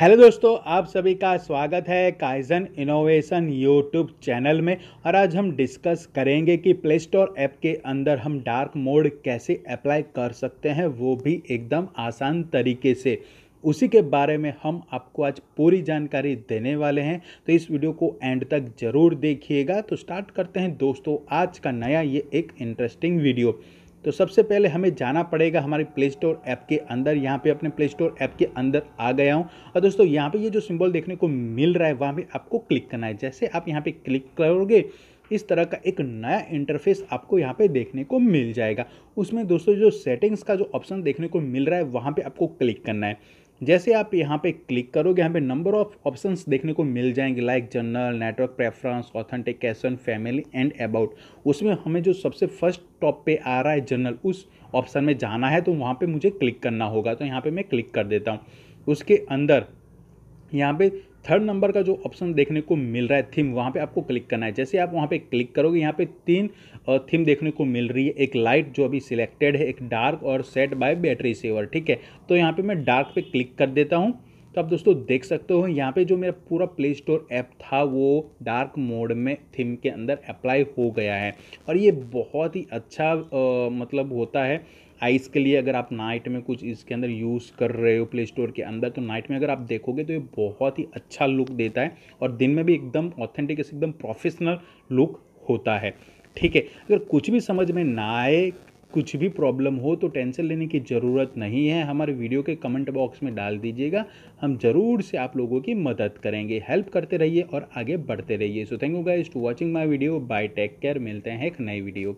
hello दोस्तों आप सभी का स्वागत है काइजन इनोवेशन यूट्यूब चैनल में और आज हम डिस्कस करेंगे कि प्ले स्टोर ऐप के अंदर हम डार्क मोड कैसे अप्लाई कर सकते हैं वो भी एकदम आसान तरीके से उसी के बारे में हम आपको आज पूरी जानकारी देने वाले हैं तो इस वीडियो को एंड तक ज़रूर देखिएगा तो स्टार्ट करते हैं दोस्तों आज का नया ये एक इंटरेस्टिंग वीडियो तो सबसे पहले हमें जाना पड़ेगा हमारे प्ले स्टोर ऐप के अंदर यहाँ पे अपने प्ले स्टोर ऐप के अंदर आ गया हूँ और दोस्तों यहाँ पे ये यह जो सिंबल देखने को मिल रहा है वहाँ पे आपको क्लिक करना है जैसे आप यहाँ पे क्लिक करोगे इस तरह का एक नया इंटरफेस आपको यहाँ पे देखने को मिल जाएगा उसमें दोस्तों जो सेटिंग्स का जो ऑप्शन देखने को मिल रहा है वहाँ पर आपको क्लिक करना है जैसे आप यहाँ पे क्लिक करोगे यहाँ पे नंबर ऑफ ऑप्शंस देखने को मिल जाएंगे like general network preference authentication family and about उसमें हमें जो सबसे फर्स्ट टॉप पे आ रहा है जनरल उस ऑप्शन में जाना है तो वहाँ पे मुझे क्लिक करना होगा तो यहाँ पे मैं क्लिक कर देता हूँ उसके अंदर यहाँ पे थर्ड नंबर का जो ऑप्शन देखने को मिल रहा है थीम वहाँ पे आपको क्लिक करना है जैसे आप वहाँ पे क्लिक करोगे यहाँ पे तीन थीम देखने को मिल रही है एक लाइट जो अभी सिलेक्टेड है एक डार्क और सेट बाय बैटरी सेवर ठीक है तो यहाँ पे मैं डार्क पे क्लिक कर देता हूँ तो आप दोस्तों देख सकते हो यहाँ पे जो मेरा पूरा प्ले स्टोर ऐप था वो डार्क मोड में थीम के अंदर अप्लाई हो गया है और ये बहुत ही अच्छा आ, मतलब होता है आइस के लिए अगर आप नाइट में कुछ इसके अंदर यूज़ कर रहे हो प्ले स्टोर के अंदर तो नाइट में अगर आप देखोगे तो ये बहुत ही अच्छा लुक देता है और दिन में भी एकदम ऑथेंटिक एकदम प्रोफेशनल लुक होता है ठीक है अगर कुछ भी समझ में ना आए कुछ भी प्रॉब्लम हो तो टेंशन लेने की ज़रूरत नहीं है हमारे वीडियो के कमेंट बॉक्स में डाल दीजिएगा हम ज़रूर से आप लोगों की मदद करेंगे हेल्प करते रहिए और आगे बढ़ते रहिए so thank you guys to watching my video bye take care मिलते हैं एक नई वीडियो